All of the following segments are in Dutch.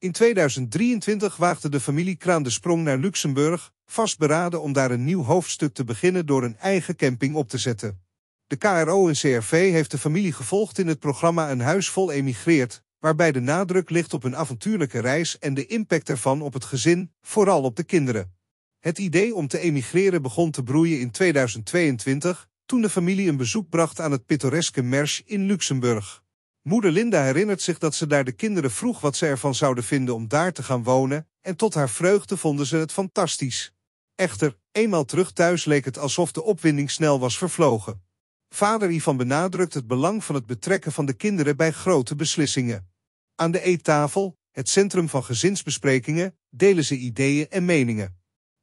In 2023 waagde de familie Kraan de sprong naar Luxemburg, vastberaden om daar een nieuw hoofdstuk te beginnen door een eigen camping op te zetten. De KRO en CRV heeft de familie gevolgd in het programma Een huis vol emigreert, waarbij de nadruk ligt op een avontuurlijke reis en de impact ervan op het gezin, vooral op de kinderen. Het idee om te emigreren begon te broeien in 2022, toen de familie een bezoek bracht aan het pittoreske Mersch in Luxemburg. Moeder Linda herinnert zich dat ze daar de kinderen vroeg wat ze ervan zouden vinden om daar te gaan wonen, en tot haar vreugde vonden ze het fantastisch. Echter, eenmaal terug thuis leek het alsof de opwinding snel was vervlogen. Vader Ivan benadrukt het belang van het betrekken van de kinderen bij grote beslissingen. Aan de eettafel, het centrum van gezinsbesprekingen, delen ze ideeën en meningen.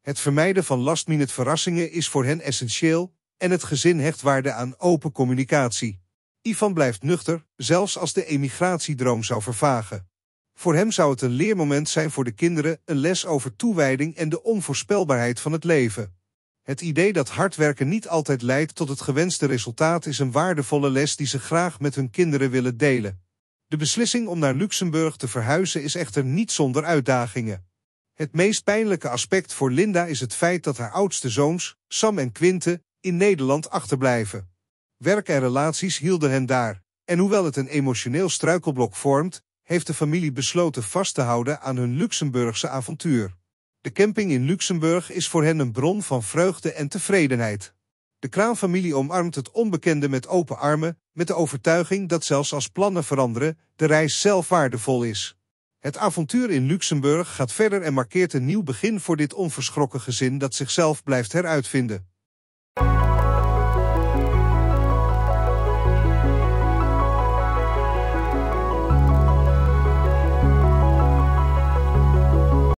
Het vermijden van last-minute verrassingen is voor hen essentieel en het gezin hecht waarde aan open communicatie. Ivan blijft nuchter, zelfs als de emigratiedroom zou vervagen. Voor hem zou het een leermoment zijn voor de kinderen, een les over toewijding en de onvoorspelbaarheid van het leven. Het idee dat hard werken niet altijd leidt tot het gewenste resultaat is een waardevolle les die ze graag met hun kinderen willen delen. De beslissing om naar Luxemburg te verhuizen is echter niet zonder uitdagingen. Het meest pijnlijke aspect voor Linda is het feit dat haar oudste zoons, Sam en Quinte, in Nederland achterblijven. Werk en relaties hielden hen daar, en hoewel het een emotioneel struikelblok vormt, heeft de familie besloten vast te houden aan hun Luxemburgse avontuur. De camping in Luxemburg is voor hen een bron van vreugde en tevredenheid. De kraanfamilie omarmt het onbekende met open armen, met de overtuiging dat zelfs als plannen veranderen, de reis zelf waardevol is. Het avontuur in Luxemburg gaat verder en markeert een nieuw begin voor dit onverschrokken gezin dat zichzelf blijft heruitvinden.